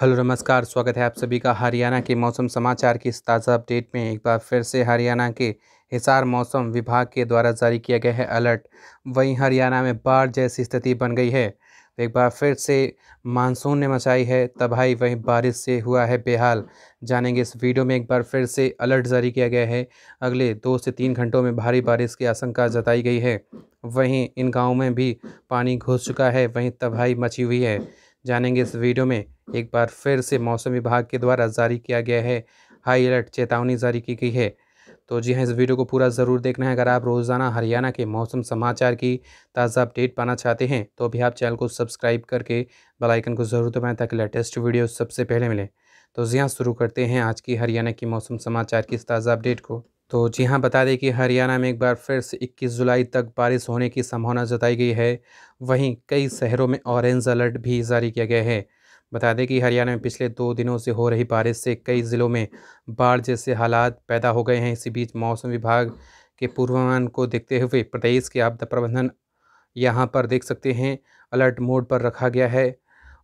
hello नमस्कार स्वागत है आप सभी का हरियाणा के मौसम समाचार की इस ताज़ा अपडेट में एक बार फिर से हरियाणा के हिसार मौसम विभाग के द्वारा जारी किया गया है अलर्ट वहीं हरियाणा में बाढ़ जैसी स्थिति बन गई है तो एक बार फिर से मानसून ने मचाई है तबाही वहीं बारिश से हुआ है बेहाल जानेंगे इस वीडियो में एक बार फिर से अलर्ट जारी किया गया है अगले दो से तीन घंटों में भारी बारिश की आशंका जताई गई है वहीं इन गाँव में भी पानी घुस चुका है वहीं तबाही मची हुई है जानेंगे इस वीडियो में एक बार फिर से मौसम विभाग के द्वारा जारी किया गया है हाई अलर्ट चेतावनी जारी की गई है तो जी हाँ इस वीडियो को पूरा ज़रूर देखना है अगर आप रोज़ाना हरियाणा के मौसम समाचार की ताज़ा अपडेट पाना चाहते हैं तो अभी आप चैनल को सब्सक्राइब करके बेल आइकन को ज़रूर दबाएं ताकि लेटेस्ट वीडियो सबसे पहले मिले तो जी हाँ शुरू करते हैं आज की हरियाणा की मौसम समाचार की इस ताज़ा अपडेट को तो जी हाँ बता दें कि हरियाणा में एक बार फिर से 21 जुलाई तक बारिश होने की संभावना जताई गई है वहीं कई शहरों में ऑरेंज अलर्ट भी जारी किया गया है बता दें कि हरियाणा में पिछले दो दिनों से हो रही बारिश से कई ज़िलों में बाढ़ जैसे हालात पैदा हो गए हैं इसी बीच मौसम विभाग के पूर्वानुमान को देखते हुए प्रदेश के आपदा प्रबंधन यहाँ पर देख सकते हैं अलर्ट मोड पर रखा गया है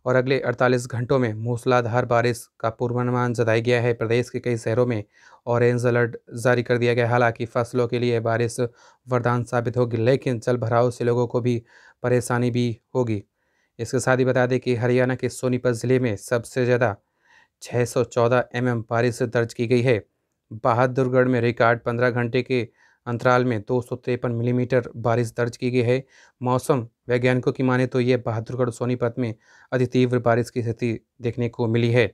और अगले 48 घंटों में मूसलाधार बारिश का पूर्वानुमान जताया गया है प्रदेश के कई शहरों में ऑरेंज अलर्ट जारी कर दिया गया हालांकि फसलों के लिए बारिश वरदान साबित होगी लेकिन जल भराव से लोगों को भी परेशानी भी होगी इसके साथ ही बता दें कि हरियाणा के सोनीपत ज़िले में सबसे ज़्यादा 614 सौ mm बारिश दर्ज की गई है बहादुरगढ़ में रिकॉर्ड 15 घंटे के अंतराल में दो मिलीमीटर mm बारिश दर्ज की गई है मौसम वैज्ञानिकों की माने तो यह बहादुरगढ़ सोनीपत में अति तीव्र बारिश की स्थिति देखने को मिली है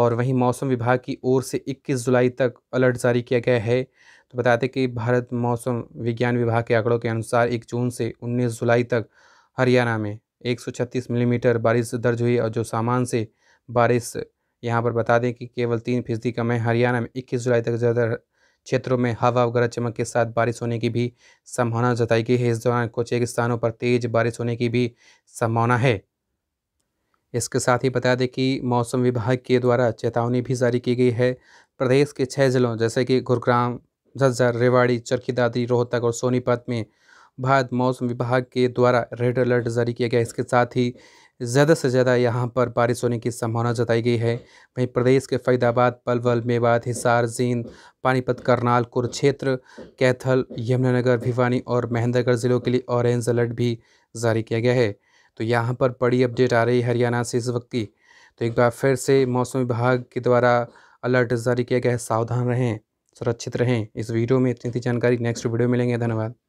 और वहीं मौसम विभाग की ओर से 21 जुलाई तक अलर्ट जारी किया गया है तो बताते कि भारत मौसम विज्ञान विभाग के आंकड़ों के अनुसार 1 जून से 19 जुलाई तक हरियाणा में 136 मिलीमीटर mm बारिश दर्ज हुई और जो सामान से बारिश यहाँ पर बता दें कि केवल तीन फीसदी कम है हरियाणा में 21 जुलाई तक ज़्यादा क्षेत्रों में हवा और गरज चमक के साथ बारिश होने की भी संभावना जताई गई है इस दौरान कुछ एक स्थानों पर तेज़ बारिश होने की भी संभावना है इसके साथ ही बता दें कि मौसम विभाग के द्वारा चेतावनी भी जारी की गई है प्रदेश के छः ज़िलों जैसे कि गुरुग्राम झज्जर रेवाड़ी चरखी दादरी रोहतक और सोनीपत में बाद मौसम विभाग के द्वारा रेड अलर्ट जारी किया गया इसके साथ ही ज़्यादा से ज़्यादा यहाँ पर बारिश होने की संभावना जताई गई है वहीं प्रदेश के फरीदाबाद पलवल मेवात हिसार जींद पानीपत करनाल कुरुक्षेत्र कैथल यमुनानगर भिवानी और महेंद्रगढ़ ज़िलों के लिए ऑरेंज अलर्ट भी जारी किया गया है तो यहाँ पर बड़ी अपडेट आ रही है हरियाणा से इस वक्त की तो एक बार फिर से मौसम विभाग के द्वारा अलर्ट जारी किया गया है सावधान रहें सुरक्षित रहें इस वीडियो में इतनी जानकारी नेक्स्ट वीडियो मिलेंगे धन्यवाद